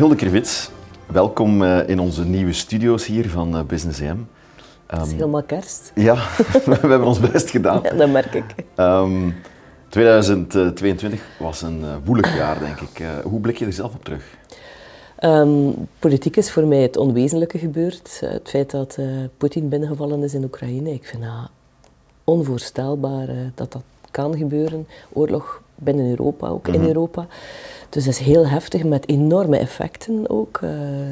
Hilde Krivits, welkom eh, in onze nieuwe studio's hier van eh, Business EM. Het is ehm, helemaal kerst. Ja, we hebben ons best gedaan. dat merk ik. 2022 ehm, was een eh, woelig jaar, denk ik. hoe blik je er zelf op terug? Ehm, politiek is voor mij het onwezenlijke gebeurd. Het feit dat uh, Poetin binnengevallen is in Oekraïne, ik vind dat onvoorstelbaar dat dat kan gebeuren. Oorlog binnen Europa, ook in mhm. Europa. Dus dat is heel heftig met enorme effecten ook. Eh,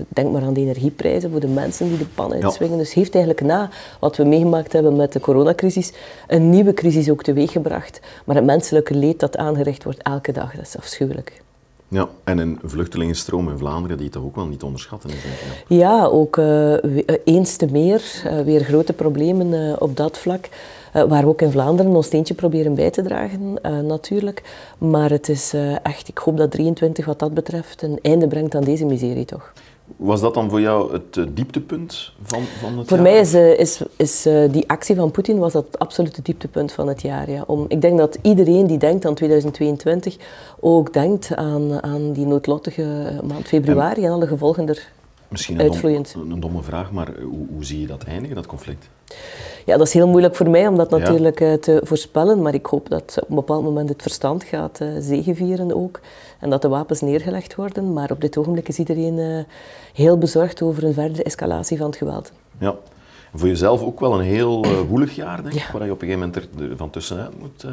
denk maar aan de energieprijzen voor de mensen die de pan uitswingen. Dus heeft eigenlijk na wat we meegemaakt hebben met de coronacrisis een nieuwe crisis ook teweeggebracht. Maar het menselijke leed dat aangericht wordt elke dag, dat is afschuwelijk. Ja, en een vluchtelingenstroom in Vlaanderen die toch ook wel niet onderschatten is, Ja, ook eh, eh, eens te meer, eh, weer grote problemen op dat vlak. waar we ook in Vlaanderen ons steentje proberen bij te dragen, natuurlijk. Maar het is echt, ik hoop dat 23 wat dat betreft een einde brengt aan deze miserie toch. Was dat dan voor jou het eh, dieptepunt van, van het jaar? Voor mij is, eh, is, is eh, die actie van Poetin was dat het absolute dieptepunt van het jaar. Ja. Om, ik denk dat iedereen die denkt aan 2022 ook denkt aan, aan die noodlottige maand februari en, alle gevolgen er Misschien een, domme vraag, maar hoe, hoe, zie je dat eindigen, dat conflict? Ja, dat is heel moeilijk voor mij om dat natuurlijk te voorspellen, maar ik hoop dat op een bepaald moment het verstand gaat zegevieren ook en dat de wapens neergelegd worden. Maar op dit ogenblik is iedereen eh, heel bezorgd over een verdere escalatie van het geweld. Ja. voor jezelf ook wel een heel eh, woelig jaar, denk ik, ja. waar je op een gegeven moment er van tussenuit moet. Eh,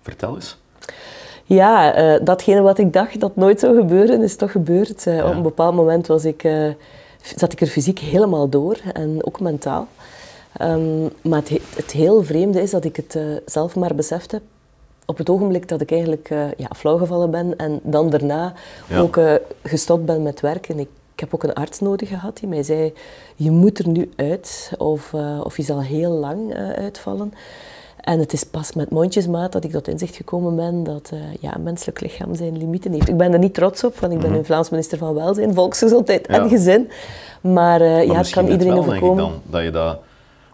vertellen is. Ja, datgene wat ik dacht dat nooit zou gebeuren, is toch gebeurd. Op een bepaald moment was ik, zat ik er fysiek helemaal door en ook mentaal. Ehm, maar het, het, heel vreemde is dat ik het zelf maar beseft heb op het ogenblik dat ik eigenlijk uh, ja, flauwgevallen ben en dan daarna ook eh, gestopt ben met werken. Ik, ik heb ook een arts nodig gehad die mij zei, je moet er nu uit of, eh, of je zal heel lang uitvallen. En het is pas met mondjesmaat dat ik tot inzicht gekomen ben dat ja, een menselijk lichaam zijn limieten heeft. Ik ben er niet trots op, want ik ben een mhm. Vlaams minister van Welzijn, Volksgezondheid en Gezin. Maar, ja, het kan iedereen overkomen. Denk ik dan, dat je dat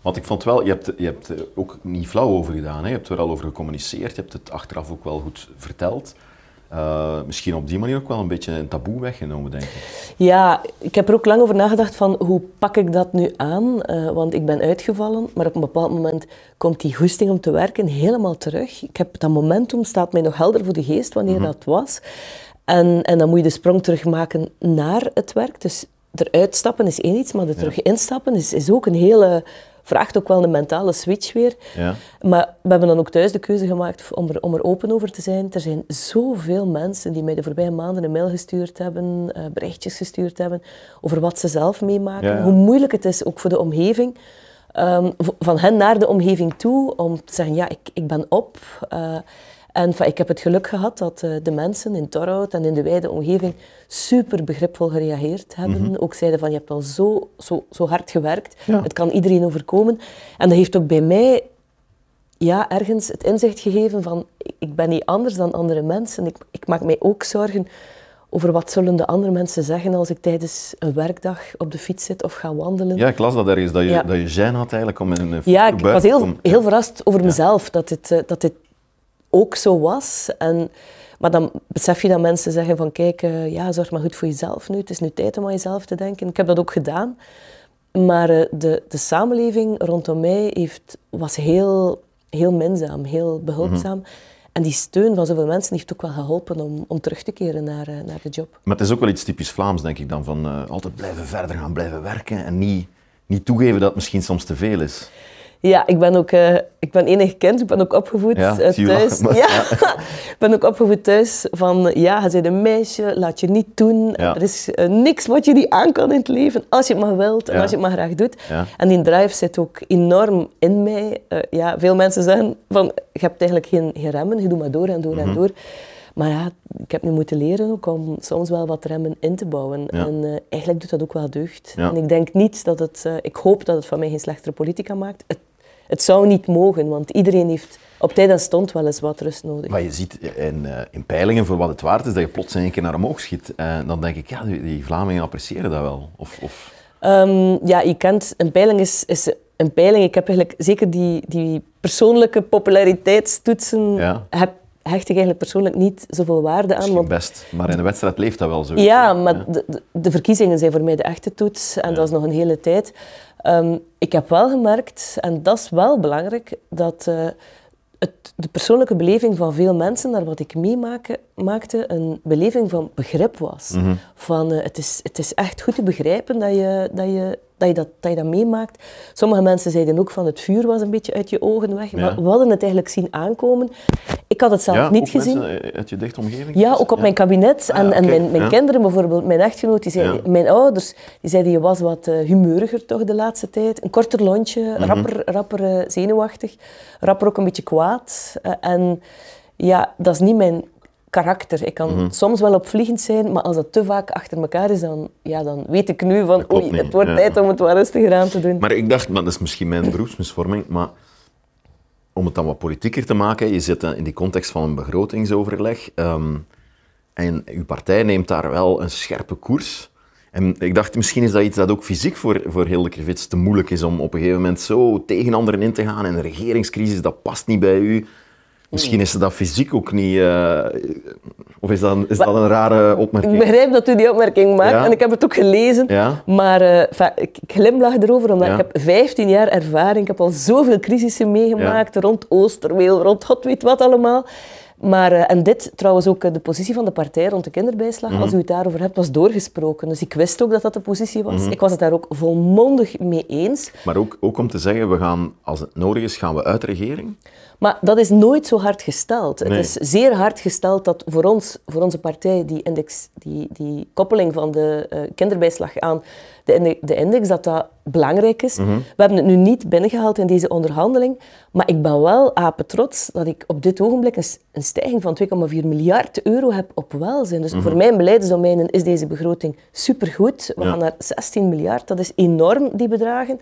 want ik vond wel, je hebt, je hebt er ook niet flauw over gedaan. Hè? Je hebt er al over gecommuniceerd, je hebt het achteraf ook wel goed verteld. Eh, misschien op die manier ook wel een beetje een taboe weggenomen, denk ik. Ja, ik heb er ook lang over nagedacht van hoe pak ik dat nu aan? Eh, want ik ben uitgevallen, maar op een bepaald moment komt die goesting om te werken helemaal terug. Ik heb dat momentum, staat mij nog helder voor de geest wanneer mhm. dat was. En, en dan moet je de sprong terugmaken naar het werk. Dus eruit stappen is één iets, maar er terug instappen is, is ook een hele vraagt ook wel een mentale switch weer. Ja. Maar we hebben dan ook thuis de keuze gemaakt om er, om er open over te zijn. Er zijn zoveel mensen die mij de voorbije maanden een mail gestuurd hebben, eh, berichtjes gestuurd hebben over wat ze zelf meemaken. Hoe moeilijk het is ook voor de omgeving. Ehm, van hen naar de omgeving toe om te zeggen, ja, ik, ik ben op. Eh, en van, ik heb het geluk gehad dat eh, de mensen in Torhout en in de wijde omgeving super begripvol gereageerd hebben. Mhm. Ook zeiden van, je hebt al zo, zo, zo hard gewerkt, het kan iedereen overkomen. En dat heeft ook bij mij ja, ergens het inzicht gegeven van, ik ben niet anders dan andere mensen. Ik, ik maak mij ook zorgen over wat zullen de andere mensen zeggen als ik tijdens een werkdag op de fiets zit of ga wandelen. Ja, ik las dat ergens, dat je, ja. dat je had eigenlijk om in een Ja, ik was heel, heel verrast over mezelf, dat dit, eh, dat dit ook zo was. En, maar dan besef je dat mensen zeggen van kijk, eh, ja, zorg maar goed voor jezelf nu. Het is nu tijd om aan jezelf te denken. Ik heb dat ook gedaan. Maar eh, de, de samenleving rondom mij heeft, was heel, heel minzaam, heel behulpzaam. Mhm. En die steun van zoveel mensen heeft ook wel geholpen om, om terug te keren naar, eh, naar de job. Maar het is ook wel iets typisch Vlaams, denk ik dan, van altijd blijven verder gaan, blijven werken en niet, niet toegeven dat het misschien soms te veel is. Ja, ik ben ook eh, ik ben enig kind. Ik ben ook opgevoed eh, thuis. ja. ik ben ook opgevoed thuis van ja, je een meisje, laat je niet doen. Er is eh, niks wat je niet aan kan in het leven als je het maar wilt en als je het maar graag doet. En die drive zit ook enorm in mij. ja, veel mensen zeggen van je hebt eigenlijk geen, remmen, je doet maar door en door en mhm. door. Maar ja, ik heb nu moeten leren ook om soms wel wat remmen in te bouwen. En eigenlijk doet dat ook wel deugd. En ik denk niet dat het, ik hoop dat het van mij geen slechtere politica maakt het zou niet mogen, want iedereen heeft op tijd en stond wel eens wat rust nodig. Maar je ziet eh, in, eh, in peilingen voor wat het waard is, dat je plots in één keer naar omhoog schiet. En eh, dan denk ik, ja, die, die Vlamingen appreciëren dat wel. Of, of... Ehm, ja, je kent, een peiling is, is een peiling. Ik heb eigenlijk zeker die, die persoonlijke populariteitstoetsen heb, hecht ik eigenlijk persoonlijk niet zoveel waarde aan. Want... best, maar in een wedstrijd leeft dat wel zo. Ja, maar De, verkiezingen zijn voor mij de echte toets en dat is nog een hele tijd. Ehm, ik heb wel gemerkt, en dat is wel belangrijk, dat eh, het, de persoonlijke beleving van veel mensen naar wat ik meemaakte een beleving van begrip was. Mhm. Van eh, het, is, het is echt goed te begrijpen dat je, dat je dat je dat, dat, je dat meemaakt. Sommige mensen zeiden ook van het vuur was een beetje uit je ogen weg. Maar we hadden het eigenlijk zien aankomen. Ik had het zelf niet gezien. Eh, uit je dichtomgeving Ja, ook op mijn kabinet. en, ah, en mijn, kinderen bijvoorbeeld, mijn echtgenoot, die zeiden, mijn ouders, die zeiden je was wat eh, humeuriger toch de laatste tijd. Een korter lontje, mhm. rapper, rapper eh, zenuwachtig, rapper ook een beetje kwaad. en ja, dat is niet mijn karakter. Ik kan mhm. soms wel opvliegend zijn, maar als dat te vaak achter elkaar is, dan, ja, dan weet ik nu van oei, het wordt tijd om het wat rustiger aan te doen. Maar ik dacht, dat is misschien mijn beroepsmisvorming, maar om het dan wat politieker te maken, je zit eh, in die context van een begrotingsoverleg ehm, en uw partij neemt daar wel een scherpe koers. En ik dacht, misschien is dat iets dat ook fysiek voor, voor Hilde Krivits te moeilijk is om op een gegeven moment zo tegen anderen in te gaan. En een regeringscrisis, dat past niet bij u. Misschien is ze dat fysiek ook niet. Eh, of is dat, is dat een rare opmerking? Ik begrijp dat u die opmerking maakt en ik heb het ook gelezen. Maar uh, ik, glimlach erover, omdat ik heb 15 jaar ervaring. Ik heb al zoveel crisissen meegemaakt rond Oosterweel, rond God wat allemaal. Maar, eh, en dit, trouwens ook eh, de positie van de partij rond de kinderbijslag, als u het daarover hebt, was doorgesproken. Dus ik wist ook dat dat de positie was. Mhm. Ik was het daar ook volmondig mee eens. Maar ook, ook om te zeggen, we gaan, als het nodig is, gaan we uit regering? Maar dat is nooit zo hard gesteld. Het is zeer hard gesteld dat voor ons, voor onze partij, die, index, die, die koppeling van de eh, kinderbijslag aan de, de index, dat dat belangrijk is. Mhm. We hebben het nu niet binnengehaald in deze onderhandeling, maar ik ben wel apen trots dat ik op dit ogenblik een, stijging van 2,4 miljard euro heb op welzijn. Dus mhm. voor mijn beleidsdomeinen is deze begroting supergoed. We gaan naar 16 miljard, dat is enorm, die bedragen.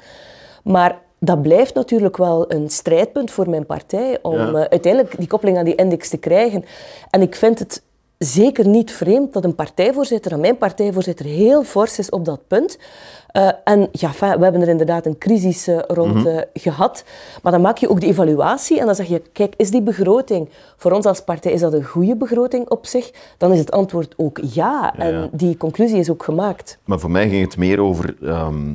Maar dat blijft natuurlijk wel een strijdpunt voor mijn partij om eh, uiteindelijk die koppeling aan die index te krijgen. En ik vind het zeker niet vreemd dat een partijvoorzitter, en mijn partijvoorzitter, heel fors is op dat punt. Eh, en ja, we hebben er inderdaad een crisis eh, rond mhm. eh, gehad. Maar dan maak je ook de evaluatie en dan zeg je, kijk, is die begroting, voor ons als partij, is dat een goede begroting op zich? Dan is het antwoord ook ja. En die conclusie is ook gemaakt. Maar voor mij ging het meer over... Ehm,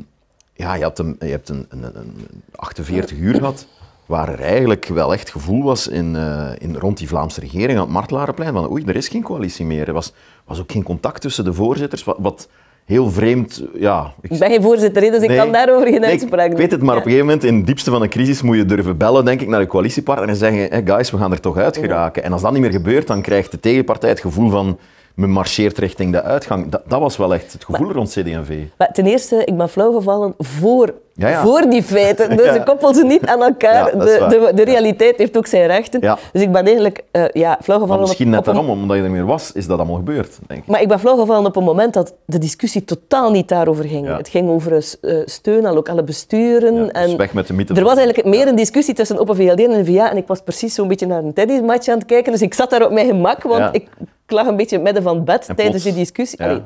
ja, je, had een, je hebt een, een, een 48 uur gehad waar er eigenlijk wel echt gevoel was in, eh, in, rond die Vlaamse regering aan het Martelarenplein, van oei, er is geen coalitie meer. Er was, was ook geen contact tussen de voorzitters, wat, wat heel vreemd. Ja, ik ben geen voorzitter, dus ik kan daarover geen nee, uitspraak doen. Ik weet het, maar op een gegeven moment, in het diepste van een crisis, moet je durven bellen, denk ik, naar de coalitiepartner en zeggen: hey guys, we gaan er toch uitgeraken En als dat niet meer gebeurt, dan krijgt de tegenpartij het gevoel van. Men marcheert richting de uitgang. Dat, was wel echt het gevoel rond CD&V. Ten eerste, ik ben flauw gevallen voor ja, ja. voor die feiten. Dus ze koppel ze niet aan elkaar. De, de, de, realiteit heeft ook zijn rechten. Dus ik ben eigenlijk eh, ja, misschien op, net daarom, omdat je er meer was, is dat allemaal gebeurd. Denk ik. Maar ik ben flauw op een moment dat de discussie totaal niet daarover ging. Het ging over uh, steun aan lokale besturen. en dus weg met de mythe. Er was eigenlijk meer een discussie tussen Open VLD en een VA. En ik was precies zo'n beetje naar een match aan het kijken. Dus ik zat daar op mijn gemak, want ik, ik, lag een beetje midden van bed tijdens die discussie. Allee,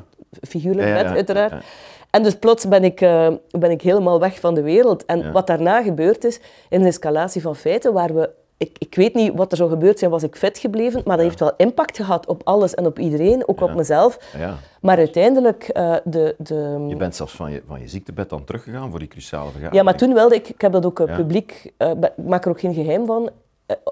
figuurlijk bed, uiteraard. En dus plots ben ik, eh, ben ik helemaal weg van de wereld. En wat daarna gebeurd is, in een escalatie van feiten waar we ik, ik, weet niet wat er zou gebeurd zijn, was ik fit gebleven, maar dat heeft wel impact gehad op alles en op iedereen, ook op mezelf. Ja. Maar uiteindelijk eh, de, de... Je bent zelfs van je, van je ziektebed dan teruggegaan voor die cruciale vergadering. Ja, maar toen wilde ik, ik heb dat ook eh, publiek, uh, maak er ook geen geheim van,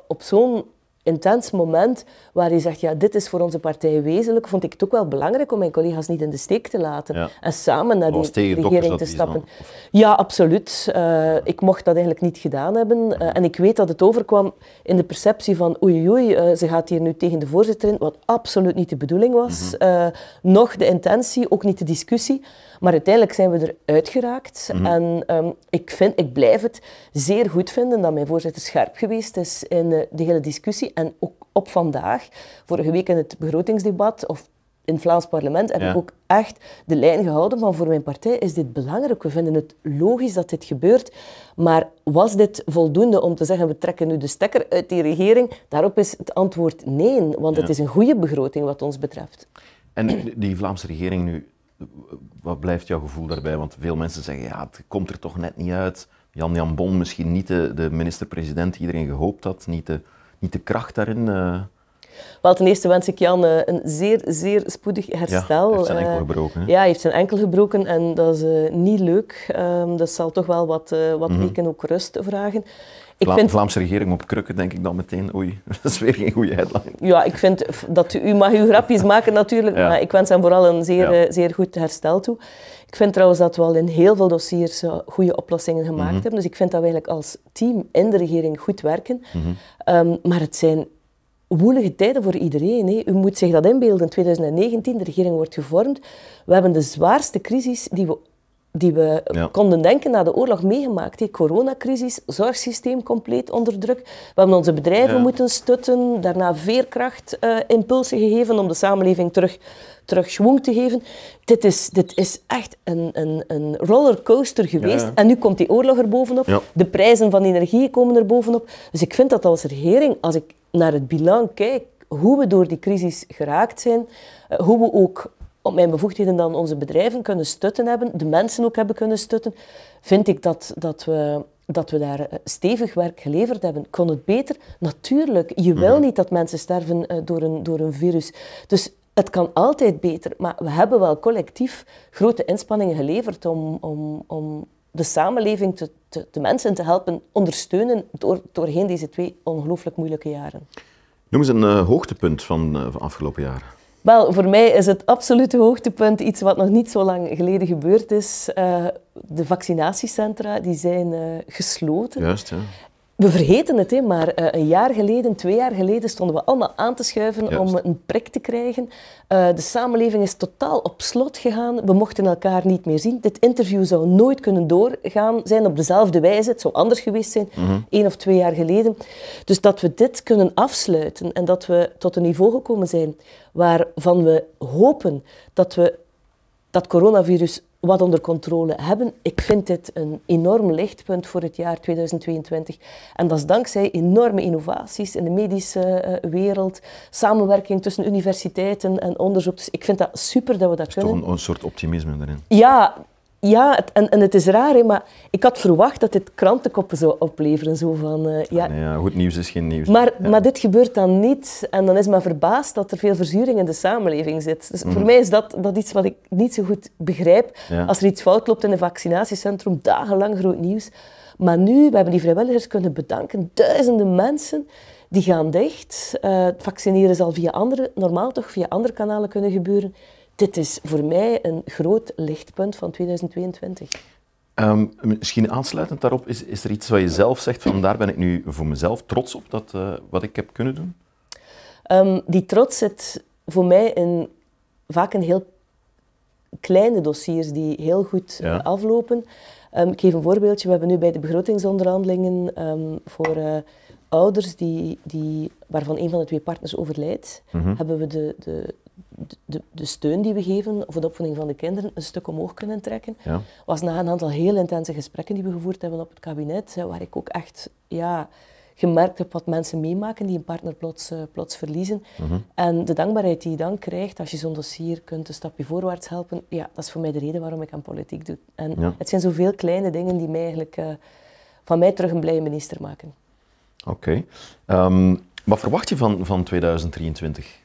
op zo'n intens moment waar hij zegt, ja, dit is voor onze partij wezenlijk, vond ik het ook wel belangrijk om mijn collega's niet in de steek te laten en samen naar die regering te stappen. ja, absoluut. Eh, ik mocht dat eigenlijk niet gedaan hebben. Eh, en ik weet dat het overkwam in de perceptie van oei oei, eh, ze gaat hier nu tegen de voorzitter in, wat absoluut niet de bedoeling was. Mhm. nog de intentie, ook niet de discussie. Maar uiteindelijk zijn we eruit geraakt. Mhm. En ehm, ik, vind, ik blijf het zeer goed vinden dat mijn voorzitter scherp geweest is in eh, de hele discussie. En ook op vandaag, vorige week in het begrotingsdebat, of in het Vlaams parlement heb ik ook echt de lijn gehouden van voor mijn partij is dit belangrijk. We vinden het logisch dat dit gebeurt. Maar was dit voldoende om te zeggen we trekken nu de stekker uit die regering? Daarop is het antwoord nee, want het is een goede begroting wat ons betreft. En die Vlaamse regering nu, wat blijft jouw gevoel daarbij? Want veel mensen zeggen, ja, het komt er toch net niet uit. Jan Jan Bon misschien niet de, de minister-president die iedereen gehoopt had, niet de, niet de kracht daarin. Eh. Wel, ten eerste wens ik Jan eh, een zeer, zeer spoedig herstel. Ja, hij heeft zijn eh, enkel gebroken. Ja, hij heeft zijn enkel gebroken en dat is niet leuk. Ehm, dat zal toch wel wat, uh, wat mm ook rust vragen ik vind... Vlaamse regering op krukken, denk ik dan meteen. Oei, dat is weer geen goede headline. Ja, ik vind dat u, mag uw grapjes maken natuurlijk, maar ik wens hem vooral een zeer, eh, zeer goed herstel toe. Ik vind trouwens dat we al in heel veel dossiers eh, goede oplossingen gemaakt mhm. hebben. Dus ik vind dat we eigenlijk als team in de regering goed werken. Mhm. Ehm, maar het zijn woelige tijden voor iedereen. U moet zich dat inbeelden. In 2019, de regering wordt gevormd. We hebben de zwaarste crisis die we die we konden denken na de oorlog meegemaakt. Die coronacrisis, zorgsysteem compleet onder druk. We hebben onze bedrijven moeten stutten, daarna veerkracht eh, impulsen gegeven om de samenleving terug, terug schwung te geven. Dit is, dit is echt een, een, een rollercoaster geweest. En nu komt die oorlog er bovenop. De prijzen van energie komen er bovenop. Dus ik vind dat als regering, als ik naar het bilan kijk, hoe we door die crisis geraakt zijn, eh, hoe we ook op mijn bevoegdheden dan onze bedrijven kunnen stutten hebben, de mensen ook hebben kunnen stutten, vind ik dat, dat, we, dat we daar eh, stevig werk geleverd hebben. Kon het beter? Natuurlijk. Je wil mhm. niet dat mensen sterven eh, door een, door een virus. Dus het kan altijd beter, maar we hebben wel collectief grote inspanningen geleverd om, om, om de samenleving, te, te, de mensen te helpen ondersteunen door, doorheen deze twee ongelooflijk moeilijke jaren. Noem eens een eh, hoogtepunt van, uh, van afgelopen jaren. Wel, voor mij is het absolute hoogtepunt iets wat nog niet zo lang geleden gebeurd is. Eh, de vaccinatiecentra die zijn eh, gesloten. Juist, ja. We vergeten het, hè, maar eh, een jaar geleden, twee jaar geleden stonden we allemaal aan te schuiven om een prik te krijgen. Eh, de samenleving is totaal op slot gegaan. We mochten elkaar niet meer zien. Dit interview zou nooit kunnen doorgaan zijn op dezelfde wijze. Het zou anders geweest zijn, mm één of twee jaar geleden. Dus dat we dit kunnen afsluiten en dat we tot een niveau gekomen zijn waarvan we hopen dat we dat coronavirus wat onder controle hebben. Ik vind dit een enorm lichtpunt voor het jaar 2022. En dat is dankzij enorme innovaties in de medische eh, wereld, samenwerking tussen universiteiten en onderzoek. Dus ik vind dat super dat we dat, is kunnen. Toch een, een soort optimisme erin. Ja, ja, en, en het is raar, hè, maar ik had verwacht dat dit krantenkoppen zou opleveren. Zo van, eh, ja. Ah, ja. goed nieuws is geen nieuws. Maar, maar dit gebeurt dan niet. En dan is men verbaasd dat er veel verzuring in de samenleving zit. Dus voor mhm. mij is dat, dat iets wat ik niet zo goed begrijp. Als er iets fout loopt in een vaccinatiecentrum, dagenlang groot nieuws. Maar nu, we hebben die vrijwilligers kunnen bedanken. Duizenden mensen die gaan dicht. het eh, vaccineren zal via andere, normaal toch via andere kanalen kunnen gebeuren dit is voor mij een groot lichtpunt van 2022. Ehm, misschien aansluitend daarop, is, is er iets wat je zelf zegt van daar ben ik nu voor mezelf trots op, dat, eh, wat ik heb kunnen doen? Ehm, die trots zit voor mij in vaak in heel kleine dossiers die heel goed eh, aflopen. Ehm, ik geef een voorbeeldje. We hebben nu bij de begrotingsonderhandelingen voor eh, ouders die, die, waarvan een van de twee partners overlijdt, mhm. hebben we de, de de, de, steun die we geven voor de opvoeding van de kinderen een stuk omhoog kunnen trekken. was na een aantal heel intense gesprekken die we gevoerd hebben op het kabinet, waar ik ook echt ja, gemerkt heb wat mensen meemaken die een partner plots, eh, plots verliezen. Mhm. En de dankbaarheid die je dan krijgt als je zo'n dossier kunt een stapje voorwaarts helpen, ja, dat is voor mij de reden waarom ik aan politiek doe. En het zijn zoveel kleine dingen die mij eigenlijk eh, van mij terug een blij minister maken. Oké. Ehm, wat verwacht je van, van 2023?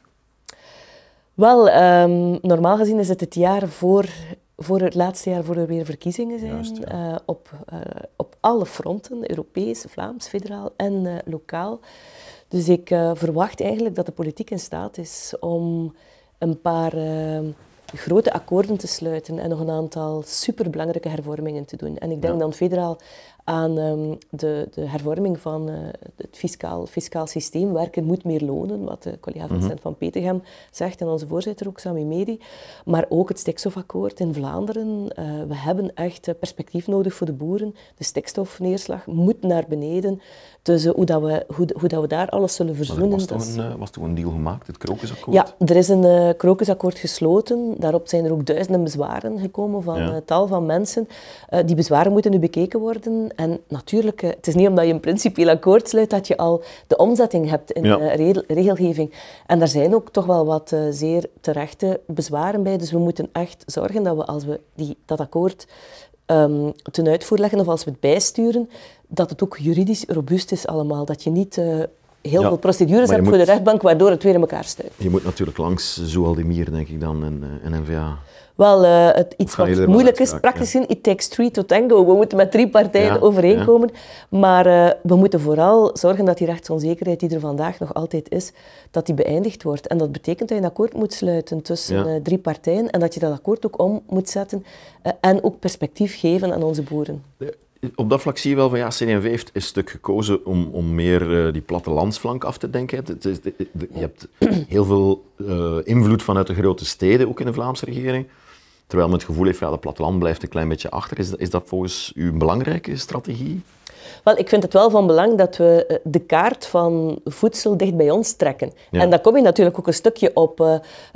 Wel, ehm, normaal gezien is het het jaar voor, voor het laatste jaar voor er weer verkiezingen zijn. Eh, op, eh, op alle fronten, Europees, Vlaams, federaal en eh, lokaal. Dus ik verwacht eigenlijk dat de politiek in staat is om een paar grote akkoorden te sluiten en nog een aantal superbelangrijke hervormingen te doen. En ik denk dan federaal aan ehm, de, de, hervorming van eh, het fiscaal, fiscaal systeem. Werken moet meer lonen, wat de collega mhm. Vincent van Petegem zegt en onze voorzitter ook, Sami Medi. Maar ook het stikstofakkoord in Vlaanderen. Eh, we hebben echt eh, perspectief nodig voor de boeren. De stikstofneerslag moet naar beneden. Dus hoe, dat we, hoe, dat we daar alles zullen verzoenen... Was, was toen een deal gemaakt, het krokusakkoord? Ja, er is een krokusakkoord gesloten. Daarop zijn er ook duizenden bezwaren gekomen van tal van mensen. die bezwaren moeten nu bekeken worden. En natuurlijk, eh, het is niet omdat je een principieel akkoord sluit dat je al de omzetting hebt in eh, regelgeving. En daar zijn ook toch wel wat eh, zeer terechte bezwaren bij. Dus we moeten echt zorgen dat we als we die, dat akkoord ehm, ten uitvoer leggen of als we het bijsturen, dat het ook juridisch robuust is allemaal. Dat je niet... heel veel procedures hebt voor de rechtbank, waardoor het weer in elkaar stuit. Je moet natuurlijk langs Mier, denk ik dan, en, en NVA wel eh, het, iets wat moeilijk is. Praktisch in ja. it takes three to tango. We moeten met drie partijen overeenkomen. Maar eh, we moeten vooral zorgen dat die rechtsonzekerheid die er vandaag nog altijd is, dat die beëindigd wordt. En dat betekent dat je een akkoord moet sluiten tussen eh, drie partijen en dat je dat akkoord ook om moet zetten en ook perspectief geven aan onze boeren. Op dat vlak zie je wel van ja, CD&V heeft een stuk gekozen om, om meer die plattelandsflank af te denken. Het, is je hebt heel veel invloed vanuit de grote steden, ook in de Vlaamse regering terwijl men het gevoel heeft, ja, het platteland blijft een klein beetje achter. Is, is dat volgens u een belangrijke strategie? Wel, ik vind het wel van belang dat we eh, de kaart van voedsel dicht bij ons trekken. En dan kom je natuurlijk ook een stukje op eh,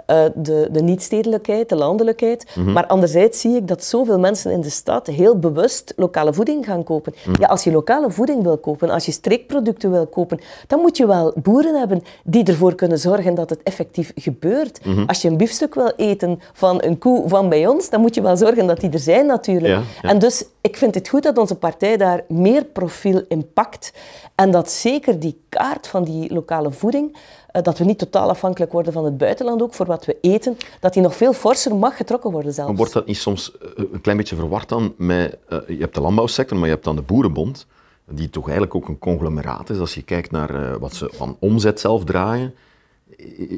eh, de, de niet-stedelijkheid, de landelijkheid. Mhm. Maar anderzijds zie ik dat zoveel mensen in de stad heel bewust lokale voeding gaan kopen. Mhm. Ja, als je lokale voeding wil kopen, als je streekproducten wil kopen, dan moet je wel boeren hebben die ervoor kunnen zorgen dat het effectief gebeurt. Mhm. Als je een biefstuk wil eten van een koe van bij ons, dan moet je wel zorgen dat die er zijn natuurlijk. En dus, ik vind het goed dat onze partij daar meer profiel impact. En dat zeker die kaart van die lokale voeding, eh, dat we niet totaal afhankelijk worden van het buitenland ook voor wat we eten, dat die nog veel forser mag getrokken worden zelfs. Maar wordt dat niet soms eh, een klein beetje verward dan met, eh, je hebt de landbouwsector, maar je hebt dan de boerenbond, die toch eigenlijk ook een conglomeraat is als je kijkt naar wat ze van omzet zelf draaien.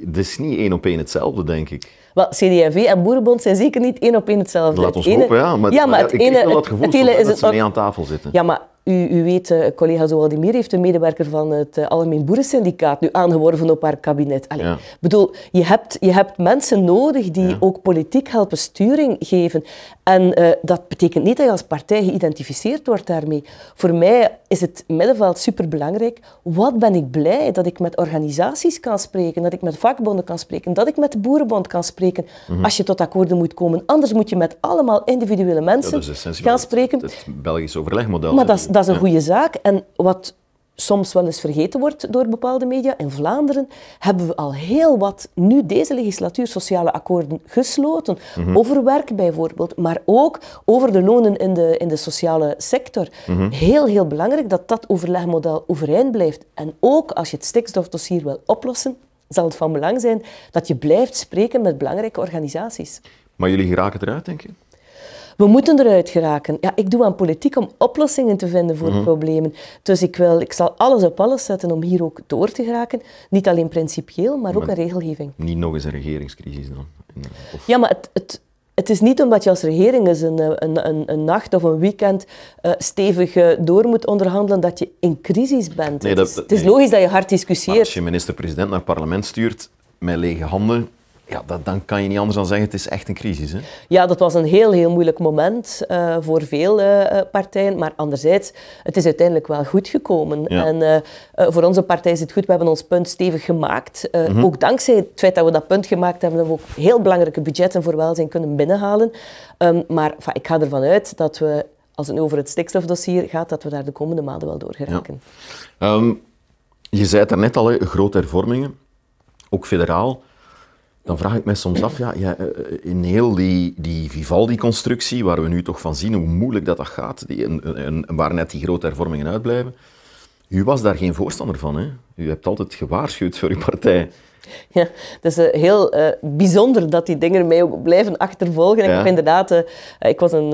Het is niet één op één hetzelfde, denk ik. Wel, CDV en Boerenbond zijn zeker niet één op één hetzelfde. Laat ons hopen, ja. Maar, ja, maar, het, ik, het, het, hele is dat ze mee aan tafel zitten. Ja, maar u, u weet, eh, collega Zowaldimir heeft een medewerker van het eh, Algemeen Boerensyndicaat nu aangeworven op haar kabinet. Ik bedoel, je hebt, je hebt mensen nodig die ook politiek helpen sturing geven. En eh, dat betekent niet dat je als partij geïdentificeerd wordt daarmee. Voor mij is het middenveld superbelangrijk. Wat ben ik blij dat ik met organisaties kan spreken, dat ik met vakbonden kan spreken, dat ik met de Boerenbond kan spreken. Mhm. Als je tot akkoorden moet komen. Anders moet je met allemaal individuele mensen gaan spreken. Het, het Belgisch overlegmodel. Maar dat, dat is een goede zaak. En wat soms wel eens vergeten wordt door bepaalde media, in Vlaanderen hebben we al heel wat nu deze legislatuur sociale akkoorden gesloten. Mhm. Over werk bijvoorbeeld, maar ook over de lonen in de, in de sociale sector. Mhm. Heel, heel belangrijk dat dat overlegmodel overeind blijft. En ook als je het stikstofdossier wil oplossen, zal het van belang zijn dat je blijft spreken met belangrijke organisaties. Maar jullie geraken eruit, denk ik. We moeten eruit geraken. Ja, ik doe aan politiek om oplossingen te vinden voor mhm. problemen. Dus ik, wil, ik zal alles op alles zetten om hier ook door te geraken. Niet alleen principieel, maar, ook een regelgeving. Niet nog eens een regeringscrisis dan? Ja, maar het, het het is niet omdat je als regering eens een, een, een, een nacht of een weekend eh, stevig eh, door moet onderhandelen dat je in crisis bent. Nee, dat, het, is, het is logisch dat je hard discussieert. als je minister-president naar het parlement stuurt met lege handen, ja, dan kan je niet anders dan zeggen, het is echt een crisis. Hè? Ja, dat was een heel, heel moeilijk moment eh, voor veel eh, partijen. Maar anderzijds, het is uiteindelijk wel goed gekomen. En eh, voor onze partij is het goed, we hebben ons punt stevig gemaakt. Mhm. Ook dankzij het feit dat we dat punt gemaakt hebben, hebben we ook heel belangrijke budgetten voor welzijn kunnen binnenhalen. Ehm, maar ik ga ervan uit dat we, als het over het stikstofdossier gaat, dat we daar de komende maanden wel door geraken. Ehm, je zei het daarnet al, grote hervormingen, ook federaal dan vraag ik mij soms af, ja, eh, eh, in heel die, die Vivaldi-constructie, waar we nu toch van zien hoe moeilijk dat, dat gaat, die, en, waar net die grote hervormingen uitblijven, u was daar geen voorstander van, hè? U hebt altijd gewaarschuwd voor uw partij. Ja, het is eh, heel bijzonder dat die dingen mij ook blijven achtervolgen. Ik heb inderdaad, ik was een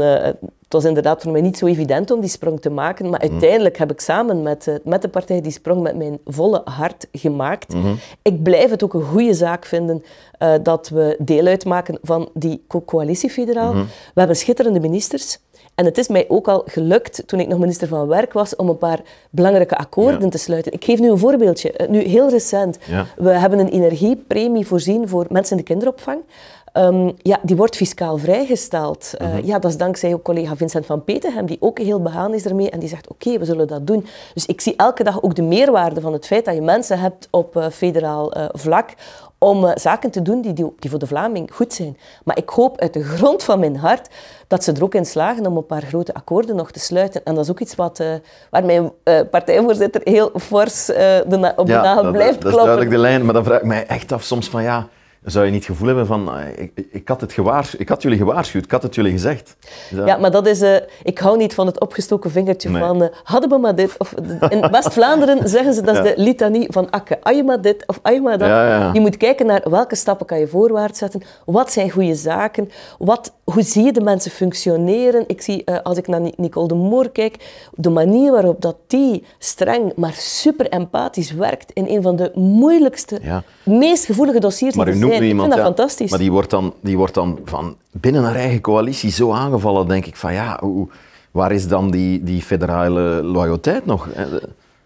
was inderdaad voor mij niet zo evident om die sprong te maken, maar mhm. uiteindelijk heb ik samen met, eh, met de partij die sprong met mijn volle hart gemaakt. Mhm. Ik blijf het ook een goede zaak vinden eh, dat we deel uitmaken van die co coalitie federaal. Mhm. We hebben schitterende ministers. En het is mij ook al gelukt, toen ik nog minister van Werk was, om een paar belangrijke akkoorden te sluiten. Ik geef nu een voorbeeldje. Eh, nu heel recent. We hebben een energiepremie voorzien voor mensen in de kinderopvang. Ehm, ja, die wordt fiscaal vrijgesteld. Eh, mhm. Ja, dat is dankzij ook collega Vincent van Peteghem, die ook heel begaan is ermee en die zegt, oké, we zullen dat doen. Dus ik zie elke dag ook de meerwaarde van het feit dat je mensen hebt op eh, federaal eh, vlak om zaken te doen die, die, voor de Vlaming goed zijn. Maar ik hoop uit de grond van mijn hart dat ze er ook in slagen om een paar grote akkoorden nog te sluiten. En dat is ook iets wat, waar mijn partijvoorzitter heel fors de op de nagel blijft dat, kloppen. Dat is duidelijk de lijn, maar dan vraag ik mij echt af soms van, ja zou je niet het gevoel hebben van, eh, ik, ik, had het ik had jullie gewaarschuwd, ik had het jullie gezegd. Ja, maar dat is, eh, ik hou niet van het opgestoken vingertje van, eh, hadden we maar dit. Of, in West-Vlaanderen zeggen ze, dat is de litanie van Akke. je maar dit of je maar dat. Je moet kijken naar welke stappen kan je voorwaarts zetten, wat zijn goede zaken, wat, hoe zie je de mensen functioneren. Ik zie, als ik naar Nicole de Moor kijk, de manier waarop dat die streng, maar super empathisch werkt in een van de moeilijkste, meest gevoelige dossiers ik vind dat fantastisch. Maar die wordt, dan, die wordt dan van binnen haar eigen coalitie zo aangevallen, denk ik van ja, hoe, waar is dan die, die federale loyaliteit nog? Eh,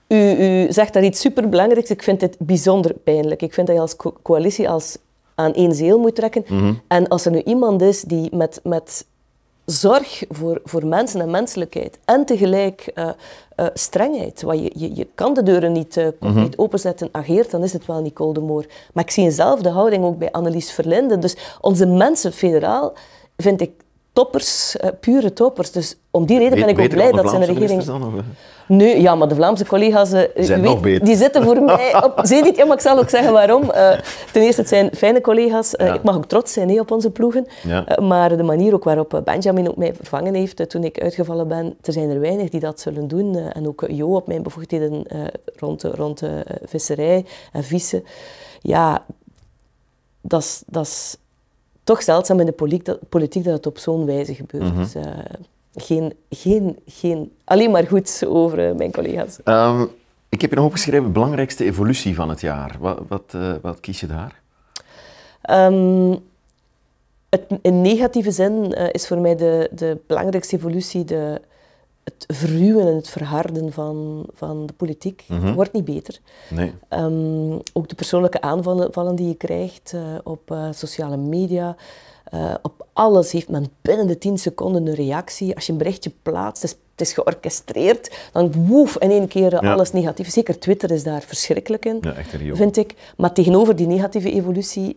u, u zegt daar iets superbelangrijks. Ik vind dit bijzonder pijnlijk. Ik vind dat je als coalitie als aan één ziel moet trekken. Mhm. En als er nu iemand is die met, met zorg voor, voor mensen en menselijkheid en tegelijk eh, eh, strengheid. Want je, je, kan de deuren niet, uh, niet openzetten, ageert, dan is het wel Nicole de Moor. Maar ik zie eenzelfde houding ook bij Annelies Verlinden. Dus onze mensen federaal vind ik toppers, eh, pure toppers. Dus om die reden ben ik ook blij dat ze een regering... Eh? Nu, ja, maar de Vlaamse collega's, eh, die zitten voor mij op niet. Ja, maar ik zal ook zeggen waarom. ten eerste, het zijn fijne collega's. Ik mag ook trots zijn op onze ploegen. maar de manier ook waarop Benjamin ook mij vervangen heeft toen ik uitgevallen ben, er zijn er weinig die dat zullen doen. en ook Jo op mijn bevoegdheden rond, rond de visserij en vissen. Ja, dat is toch zeldzaam in de politiek dat het op zo'n wijze gebeurt. Mhm. dus, eh, geen, geen, geen, alleen maar goed over eh, mijn collega's. Ehm, ik heb je nog opgeschreven, belangrijkste evolutie van het jaar. Wat, wat, eh, wat kies je daar? Ehm, het, in negatieve zin is voor mij de, de belangrijkste evolutie de het verruwen en het verharden van, van de politiek mhm. wordt niet beter. Nee. Ehm, ook de persoonlijke aanvallen die je krijgt eh, op eh, sociale media, eh, op alles heeft men binnen de tien seconden een reactie. Als je een berichtje plaatst, het is, het is georchestreerd, dan woef, in één keer alles negatief. Zeker Twitter is daar verschrikkelijk in, vind ik. Maar tegenover die negatieve evolutie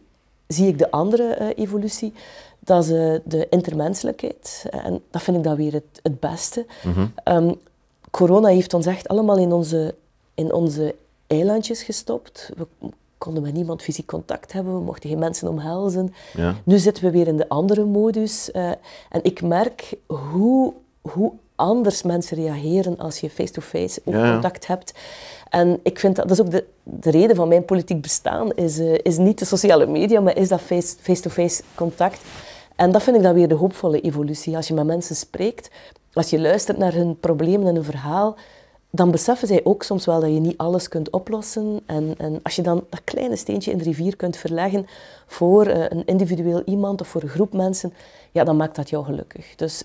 zie ik de andere eh, evolutie. Dat is de intermenselijkheid. Eh, en dat vind ik dan weer het, het beste. Mhm. Ehm, corona heeft ons echt allemaal in onze, in onze eilandjes gestopt. We konden met niemand fysiek contact hebben, we mochten geen mensen omhelzen. Nu zitten we weer in de andere modus. Eh, en ik merk hoe, hoe anders mensen reageren als je face-to-face contact hebt. En ik vind dat, dat is ook de, de reden van mijn politiek bestaan, is, eh, is niet de sociale media, maar is dat face-to-face contact. En dat vind ik dan weer de hoopvolle evolutie. Als je met mensen spreekt, als je luistert naar hun problemen en hun verhaal, dan beseffen zij ook soms wel dat je niet alles kunt oplossen. En, en als je dan dat kleine steentje in de rivier kunt verleggen voor eh, een individueel iemand of voor een groep mensen, ja, dan maakt dat jou gelukkig. Dus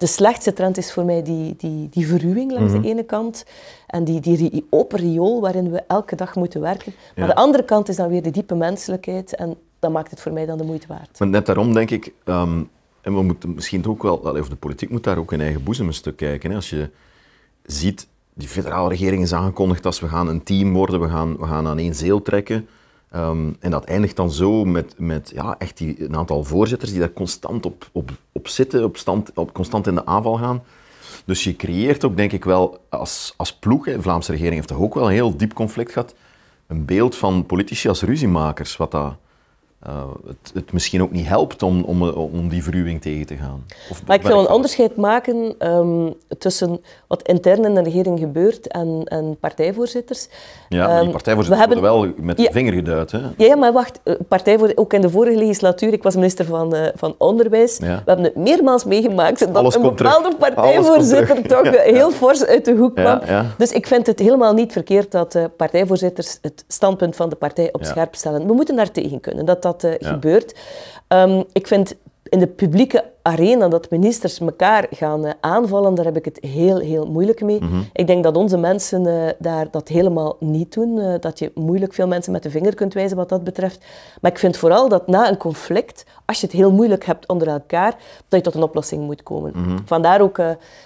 de slechtste trend is voor mij die, die, die verruwing langs de mhm. ene kant en die, die open riool waarin we elke dag moeten werken. Maar de andere kant is dan weer de diepe menselijkheid en dat maakt het voor mij dan de moeite waard. Maar net daarom denk ik, ehm, en we moeten misschien ook wel, of de politiek moet daar ook in eigen boezem een stuk kijken. Hè. Als je ziet, die federale regering is aangekondigd dat we gaan een team worden, we gaan, we gaan aan één zeel trekken. Ehm, en dat eindigt dan zo met, met ja, echt die, een aantal voorzitters die daar constant op, op, op zitten, op stand, op, constant in de aanval gaan. Dus je creëert ook, denk ik wel, als, als ploeg, de Vlaamse regering heeft toch ook wel een heel diep conflict gehad, een beeld van politici als ruziemakers, wat dat eh, het, het, misschien ook niet helpt om, om, om die verruwing tegen te gaan. Of maar ik wil een onderscheid maken ehm, tussen wat intern in de regering gebeurt en, en partijvoorzitters. Ja, de die ehm, partijvoorzitters we hebben... wel met de vinger geduid. Hè? Ja, maar wacht, eh, partijvoor... ook in de vorige legislatuur, ik was minister van, eh, van Onderwijs, we hebben het meermaals meegemaakt dat een bepaalde partijvoorzitter toch heel fors uit de hoek kwam. Dus ik vind het helemaal niet verkeerd dat partijvoorzitters het standpunt van de partij op scherp stellen. We moeten daar tegen kunnen. dat eh, gebeurt. Ehm, ik vind in de publieke arena dat ministers elkaar gaan eh, aanvallen, daar heb ik het heel, heel moeilijk mee. Mhm. Ik denk dat onze mensen eh, daar dat helemaal niet doen. Eh, dat je moeilijk veel mensen met de vinger kunt wijzen wat dat betreft. Maar ik vind vooral dat na een conflict, als je het heel moeilijk hebt onder elkaar, dat je tot een oplossing moet komen. Mhm. Vandaar ook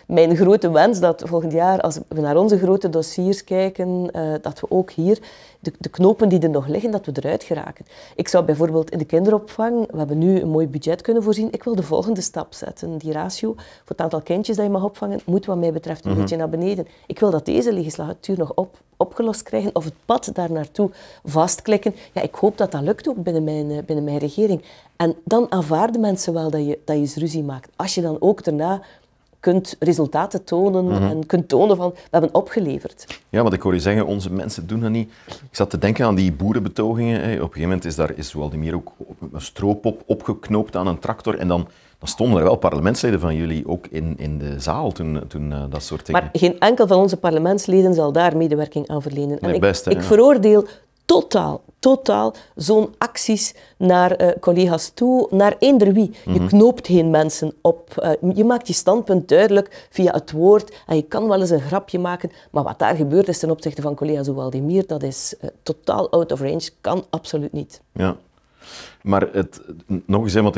mijn grote wens dat volgend jaar, als we naar onze grote dossiers kijken, dat we ook hier de, de, knopen die er nog liggen, dat we eruit geraken. Ik zou bijvoorbeeld in de kinderopvang, we hebben nu een mooi budget kunnen voorzien, ik wil de volgende stap zetten. Die ratio voor het aantal kindjes dat je mag opvangen, moet wat mij betreft een mhm. beetje naar beneden. Ik wil dat deze legislatuur nog op, opgelost krijgen of het pad daar naartoe vastklikken. Ja, ik hoop dat dat lukt ook binnen mijn, eh, binnen mijn regering. En dan aanvaarden mensen wel dat je, dat je eens ruzie maakt. Als je dan ook daarna kunt resultaten tonen mhm. en kunt tonen van we hebben opgeleverd. Ja, want ik hoor je zeggen, onze mensen doen dat niet. Ik zat te denken aan die boerenbetogingen. Op een gegeven moment is daar is Waldemir ook een op opgeknoopt aan een tractor en dan stonden er wel parlementsleden van jullie ook in, in de zaal toen, toen eh, dat soort dingen. Maar geen enkel van onze parlementsleden zal daar medewerking aan verlenen. En ik, ik veroordeel totaal, totaal zo'n acties naar eh, collega's toe, naar eender wie. Je mhm. knoopt geen mensen op. Eh, je maakt je standpunt duidelijk via het woord en je kan wel eens een grapje maken, maar wat daar gebeurd is ten opzichte van collega Zowaldemir, dat is totaal out of range, kan absoluut niet. Ja. Maar het, nog eens, want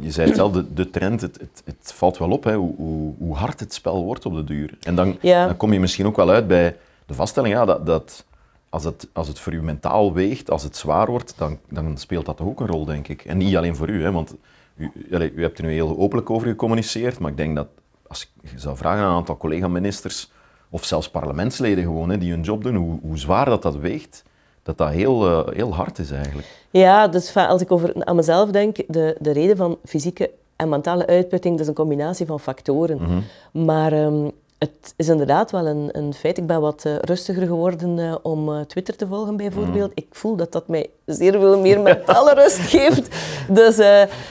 je zei het zelf, de, trend, het, het, valt wel op hè, hoe, hoe, hard het spel wordt op de duur. En dan, dan kom je misschien ook wel uit bij de vaststelling ja, dat, dat als, het, als het voor u mentaal weegt, als het zwaar wordt, dan, dan speelt dat toch ook een rol, denk ik. En niet alleen voor u, hè, want u, allez, u hebt er nu heel openlijk over gecommuniceerd, maar ik denk dat als je zou vragen aan een aantal collega-ministers of zelfs parlementsleden gewoon, hè, die hun job doen, hoe, hoe zwaar dat dat weegt dat dat heel, eh, heel hard is eigenlijk. Ja, dus als ik over, aan mezelf denk, de, de reden van fysieke en mentale uitputting, dat is een combinatie van factoren. Mhm. Maar ehm, het is inderdaad wel een, een feit. Ik ben wat eh, rustiger geworden eh, om Twitter te volgen, bijvoorbeeld. Mhm. Ik voel dat dat mij zeer veel meer mentale rust geeft. Dus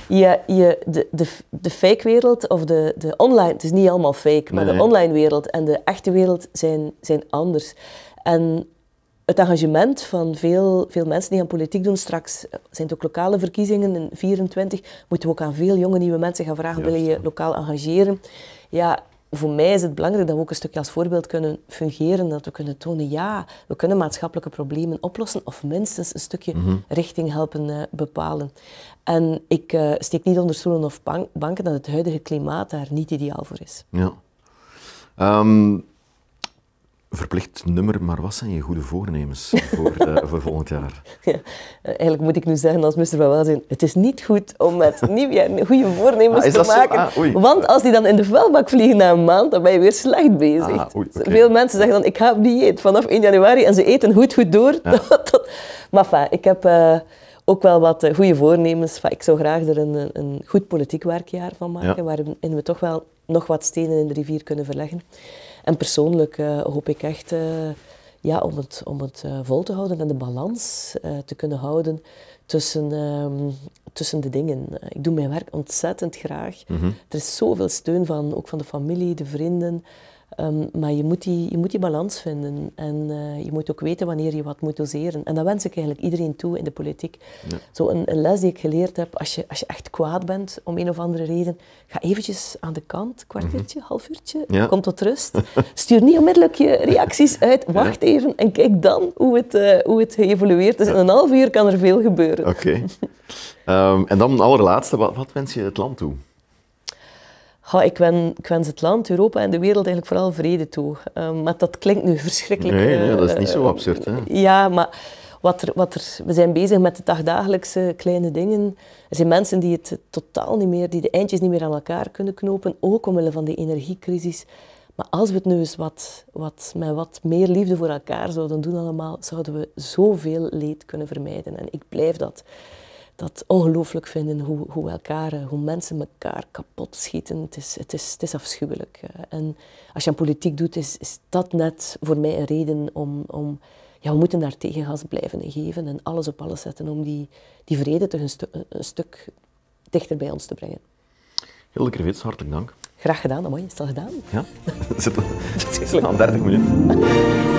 je, je, de, de, de fake wereld of de, de online, het is niet allemaal fake, maar de online wereld en de echte wereld zijn, zijn anders. En het engagement van veel, veel mensen die aan politiek doen. Straks eh, zijn het ook lokale verkiezingen in 24. Moeten we ook aan veel jonge nieuwe mensen gaan vragen, willen je lokaal engageren? Ja, voor mij is het belangrijk dat we ook een stukje als voorbeeld kunnen fungeren. Dat we kunnen tonen, ja, we kunnen maatschappelijke problemen oplossen. Of minstens een stukje mhm. richting helpen eh, bepalen. En ik eh, steek niet onder stoelen of banken dat het huidige klimaat daar niet ideaal voor is. Ja. Ehm, verplicht nummer, maar wat zijn je goede voornemens voor, eh, volgend jaar? Ja, eh, eigenlijk moet ik nu zeggen als minister van Welzijn, het is niet goed om met nieuwjaar goede voornemens ah, te maken. Ah, want als die dan in de vuilbak vliegen na een maand, dan ben je weer slecht bezig. Ah, Veel mensen zeggen dan, ik ga op dieet vanaf 1 januari en ze eten goed, goed door. Tot... Maar ik heb... Eh, ook wel wat goede voornemens. Ik zou graag er een, een goed politiek werkjaar van maken, waarin we toch wel nog wat stenen in de rivier kunnen verleggen. En persoonlijk eh, hoop ik echt eh, ja, om het, om het eh, vol te houden en de balans te kunnen houden tussen, ehm, tussen de dingen. Ik doe mijn werk ontzettend graag. Mhm. Er is zoveel steun van, ook van de familie, de vrienden. Ehm, maar je moet, die, je moet die balans vinden en eh, je moet ook weten wanneer je wat moet doseren. En dat wens ik eigenlijk iedereen toe in de politiek. Zo een, les die ik geleerd heb, als je, als je echt kwaad bent om een of andere reden, ga eventjes aan de kant, kwartiertje, mm half uurtje, kom tot rust. Stuur niet onmiddellijk je reacties uit, wacht even en kijk dan hoe het, uh, hoe het geëvolueerd is. In een half uur kan er veel gebeuren. Oké. Ehm, en dan allerlaatste, wat, wat wens je het land toe? ik, wens, het land, Europa en de wereld eigenlijk vooral vrede toe. Ehm, maar dat klinkt nu verschrikkelijk. Nee, nee dat is niet eh, zo absurd. Hè? Ja, maar wat er, wat er, we zijn bezig met de dagdagelijkse kleine dingen. Er zijn mensen die het totaal niet meer, die de eindjes niet meer aan elkaar kunnen knopen, ook omwille van die energiecrisis. Maar als we het nu eens wat, wat, met wat meer liefde voor elkaar zouden doen allemaal, zouden we zoveel leed kunnen vermijden. En ik blijf dat dat ongelooflijk vinden hoe, hoe, elkaar, eh, hoe mensen elkaar kapot schieten. Het is, het is, het is afschuwelijk. Eh. En als je aan politiek doet, is, is dat net voor mij een reden om, om ja, we moeten daar tegengas blijven geven en alles op alles zetten om die, die vrede toch een, stuk dichter bij ons te brengen. Hilde Krevits, hartelijk dank. Graag gedaan, mooi, is het gedaan? Ja, zitten aan 30 minuten.